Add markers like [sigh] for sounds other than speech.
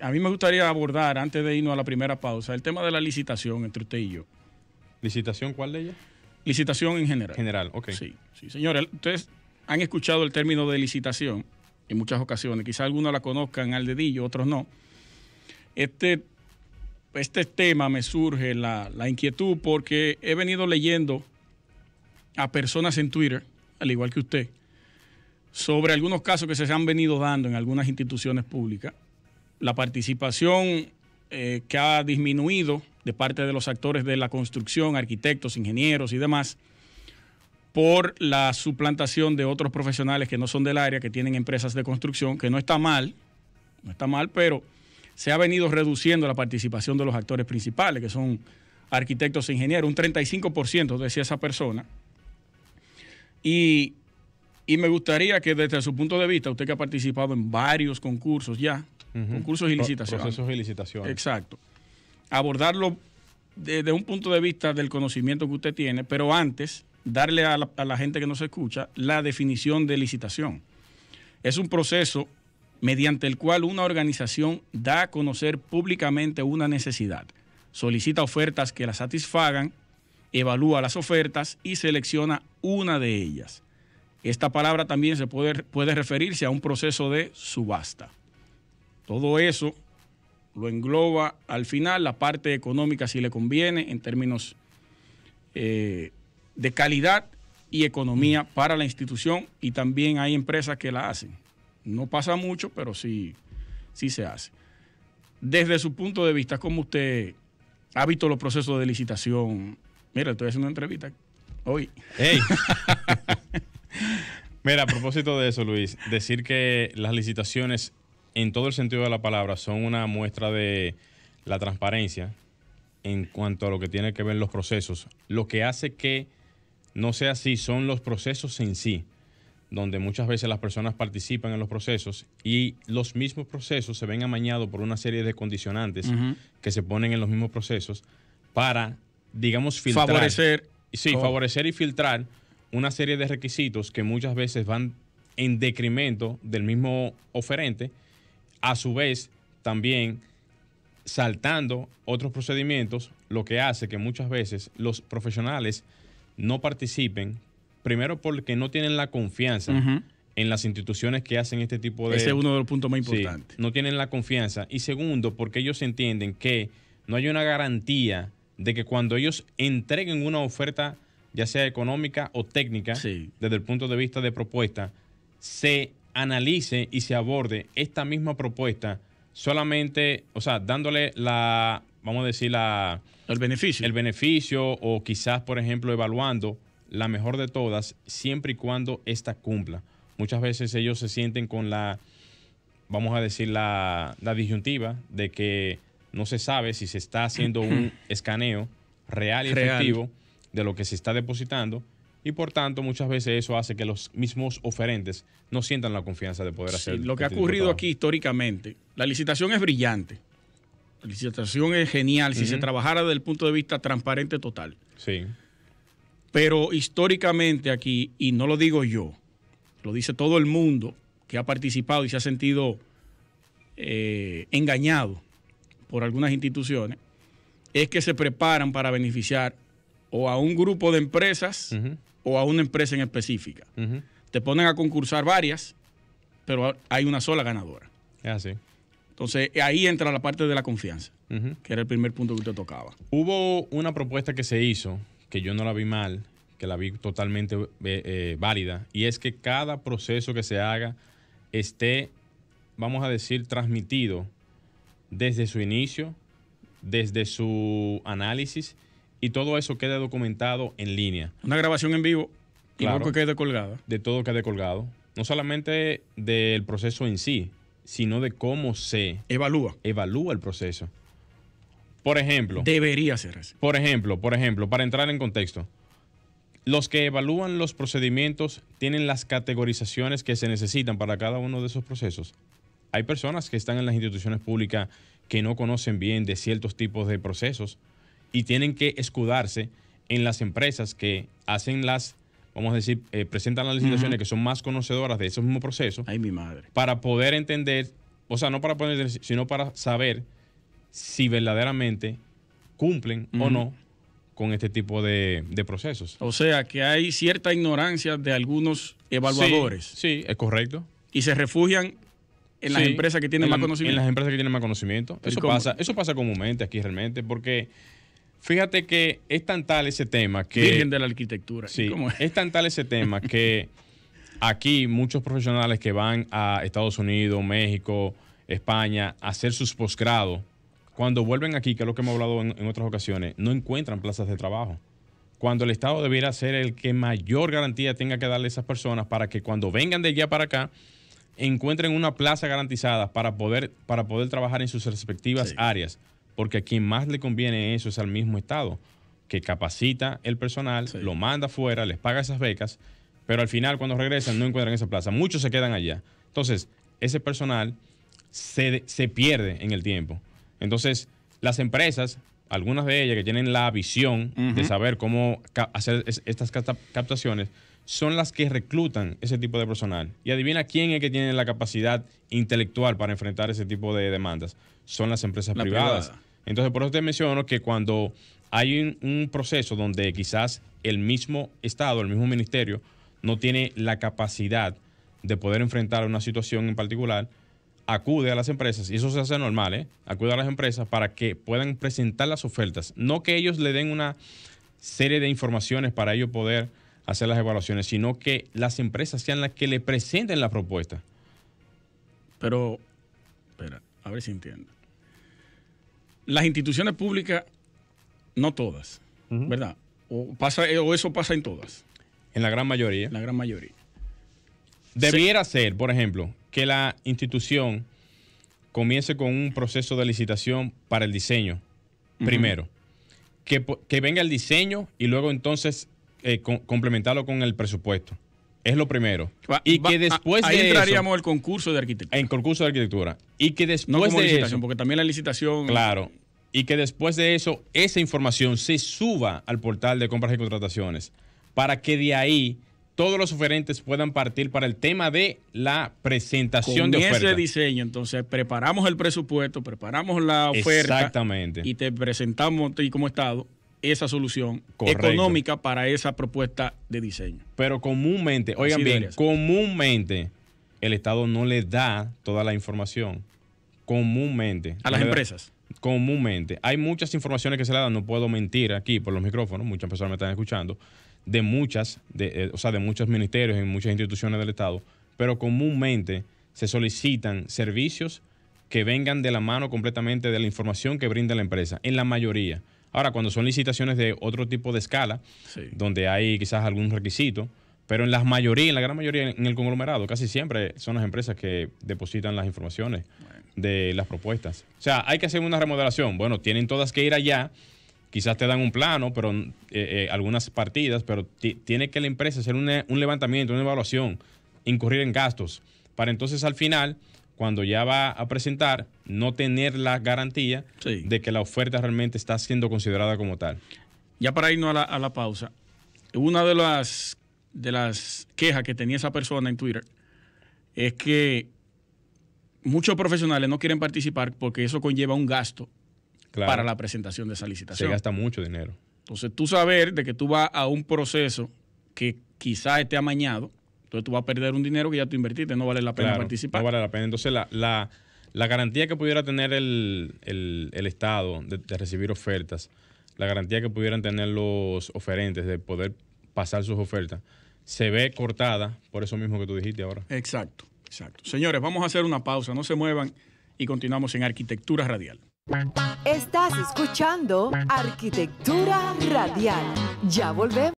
a mí me gustaría abordar, antes de irnos a la primera pausa, el tema de la licitación entre usted y yo. ¿Licitación cuál de Licitación en general. General, ok. Sí, sí, señores, ustedes han escuchado el término de licitación en muchas ocasiones. Quizá algunos la conozcan al dedillo, otros no. Este, este tema me surge la, la inquietud porque he venido leyendo a personas en Twitter, al igual que usted, sobre algunos casos que se han venido dando en algunas instituciones públicas la participación eh, que ha disminuido de parte de los actores de la construcción, arquitectos, ingenieros y demás, por la suplantación de otros profesionales que no son del área, que tienen empresas de construcción, que no está mal, no está mal, pero se ha venido reduciendo la participación de los actores principales, que son arquitectos e ingenieros, un 35% decía esa persona. y me gustaría que desde su punto de vista, usted que ha participado en varios concursos ya, concursos y licitaciones. Procesos y licitaciones. Exacto. Abordarlo desde un punto de vista del conocimiento que usted tiene, pero antes darle a la, gente que nos escucha la definición de licitación. Es un proceso mediante el cual una organización da a conocer públicamente una necesidad, solicita ofertas que la satisfagan, evalúa las ofertas y selecciona una de ellas. Esta palabra también se puede, puede referirse a un proceso de subasta. Todo eso lo engloba al final la parte económica si le conviene en términos eh, de calidad y economía mm. para la institución y también hay empresas que la hacen. No pasa mucho, pero sí, sí se hace. Desde su punto de vista, ¿cómo usted ha visto los procesos de licitación? Mira, estoy haciendo una entrevista hoy. ¡Ey! [laughs] Mira, a propósito de eso, Luis, decir que las licitaciones en todo el sentido de la palabra, son una muestra de la transparencia en cuanto a lo que tiene que ver los procesos. Lo que hace que no sea así son los procesos en sí, donde muchas veces las personas participan en los procesos y los mismos procesos se ven amañados por una serie de condicionantes que se ponen en los mismos procesos para, digamos, filtrar. Favorecer. Sí, oh. favorecer y filtrar una serie de requisitos que muchas veces van en decremento del mismo oferente a su vez también saltando otros procedimientos, lo que hace que muchas veces los profesionales no participen, primero porque no tienen la confianza. en las instituciones que hacen este tipo de... Ese es uno de los puntos más importantes. no tienen la confianza. Y segundo, porque ellos entienden que no hay una garantía de que cuando ellos entreguen una oferta, ya sea económica o técnica, desde el punto de vista de propuesta, se analice y se aborde esta misma propuesta solamente, o sea, dándole la, vamos a decir, la... El beneficio. El beneficio o quizás, por ejemplo, evaluando la mejor de todas, siempre y cuando ésta cumpla. Muchas veces ellos se sienten con la, vamos a decir, la, la disyuntiva de que no se sabe si se está haciendo un [clears throat] escaneo real y efectivo de lo que se está depositando y por tanto muchas veces eso hace que los mismos oferentes no sientan la confianza de poder hacer. lo que ha este ocurrido aquí históricamente, la licitación es brillante, la licitación es genial si se trabajara desde el punto de vista transparente total. Sí. Pero históricamente aquí, y no lo digo yo, lo dice todo el mundo que ha participado y se ha sentido eh, engañado por algunas instituciones, es que se preparan para beneficiar o a un grupo de empresas o a una empresa en específica. Te ponen a concursar varias, pero hay una sola ganadora. Así. Ah, Entonces eh, ahí entra la parte de la confianza, que era el primer punto que te tocaba. Hubo una propuesta que se hizo, que yo no la vi mal, que la vi totalmente eh, eh, válida, y es que cada proceso que se haga esté, vamos a decir, transmitido desde su inicio, desde su análisis y todo eso queda documentado en línea. Una grabación en vivo claro, que quede colgada. De todo quede colgado. No solamente del proceso en sí, sino de cómo se evalúa. Evalúa el proceso. Por ejemplo. Debería ser así. Por ejemplo, por ejemplo, para entrar en contexto. Los que evalúan los procedimientos tienen las categorizaciones que se necesitan para cada uno de esos procesos. Hay personas que están en las instituciones públicas que no conocen bien de ciertos tipos de procesos y tienen que escudarse en las empresas que hacen las, vamos a decir, eh, presentan las licitaciones que son más conocedoras de esos mismo procesos. Ay, mi madre. Para poder entender, o sea, no para poder, entender, sino para saber si verdaderamente cumplen o no con este tipo de, procesos. O sea, que hay cierta ignorancia de algunos evaluadores. Sí, es correcto. Y se refugian en las empresas que tienen más conocimiento. En las empresas que tienen más conocimiento. Eso pasa, eso pasa comúnmente aquí realmente, porque Fíjate que es tan tal ese tema que. Virgen de la arquitectura. Sí, es? tan tal ese tema que aquí muchos profesionales que van a Estados Unidos, México, España a hacer sus posgrados, cuando vuelven aquí, que es lo que hemos hablado en, otras ocasiones, no encuentran plazas de trabajo. Cuando el Estado debiera ser el que mayor garantía tenga que darle a esas personas para que cuando vengan de allá para acá, encuentren una plaza garantizada para poder, para poder trabajar en sus respectivas áreas porque a quien más le conviene eso es al mismo Estado, que capacita el personal, lo manda afuera, les paga esas becas, pero al final cuando regresan no encuentran esa plaza, muchos se quedan allá. Entonces, ese personal se, pierde en el tiempo. Entonces, las empresas, algunas de ellas que tienen la visión de saber cómo hacer estas captaciones, son las que reclutan ese tipo de personal. Y adivina quién es que tiene la capacidad intelectual para enfrentar ese tipo de demandas. Son las empresas privadas. Entonces, por eso te menciono que cuando hay un, proceso donde quizás el mismo Estado, el mismo ministerio, no tiene la capacidad de poder enfrentar una situación en particular, acude a las empresas, y eso se hace normal, ¿eh? acude a las empresas para que puedan presentar las ofertas. No que ellos le den una serie de informaciones para ellos poder hacer las evaluaciones, sino que las empresas sean las que le presenten la propuesta. Pero, espera, a ver si entiendo las instituciones públicas, no todas, ¿verdad? O, pasa, eh, o eso pasa en todas. En la gran mayoría. En la gran mayoría. Debiera ser, por ejemplo, que la institución comience con un proceso de licitación para el diseño, primero. Que, venga el diseño y luego entonces eh, complementarlo con el presupuesto. Es lo primero. y que después ahí entraríamos al el concurso de arquitectura. En concurso de arquitectura. Y que después no como de licitación, porque también la licitación. Claro. Y que después de eso, esa información se suba al portal de compras y contrataciones para que de ahí todos los oferentes puedan partir para el tema de la presentación de de oferta. ese diseño, entonces preparamos el presupuesto, preparamos la oferta. Exactamente. Y te presentamos y como Estado esa solución económica para esa propuesta de diseño. Pero comúnmente, oigan bien, comúnmente el Estado no le da toda la información. Comúnmente. A las empresas. comúnmente. Hay muchas informaciones que se le dan, no puedo mentir aquí por los micrófonos, muchas personas me están escuchando, de muchas, eh, o sea, de muchos ministerios y muchas instituciones del Estado, pero comúnmente se solicitan servicios que vengan de la mano completamente de la información que brinda la empresa, en la mayoría. Ahora, cuando son licitaciones de otro tipo de escala, donde hay quizás algún requisito, pero en la mayoría, en la gran mayoría, en el conglomerado, casi siempre son las empresas que depositan las informaciones de las propuestas. O sea, hay que hacer una remodelación. Bueno, tienen todas que ir allá. Quizás te dan un plano, pero eh, eh, algunas partidas, pero tiene que la empresa hacer un levantamiento, una evaluación, incurrir en gastos, para entonces al final cuando ya va a presentar, no tener la garantía de que la oferta realmente está siendo considerada como tal. Ya para irnos a la, pausa, una de las, de las quejas que tenía esa persona en Twitter es que muchos profesionales no quieren participar porque eso conlleva un gasto para la presentación de esa licitación. Se gasta mucho dinero. Entonces, tú saber de que tú vas a un proceso que quizá esté amañado, entonces tú vas a perder un dinero que ya tú invertiste, no vale la pena participar. No vale la pena. Entonces la, garantía que pudiera tener el, Estado de, de, recibir ofertas, la garantía que pudieran tener los oferentes de poder pasar sus ofertas, se ve cortada por eso mismo que tú dijiste ahora. Exacto, exacto. Señores, vamos a hacer una pausa, no se muevan y continuamos en Arquitectura Radial. Estás escuchando Arquitectura Radial. Ya volvemos.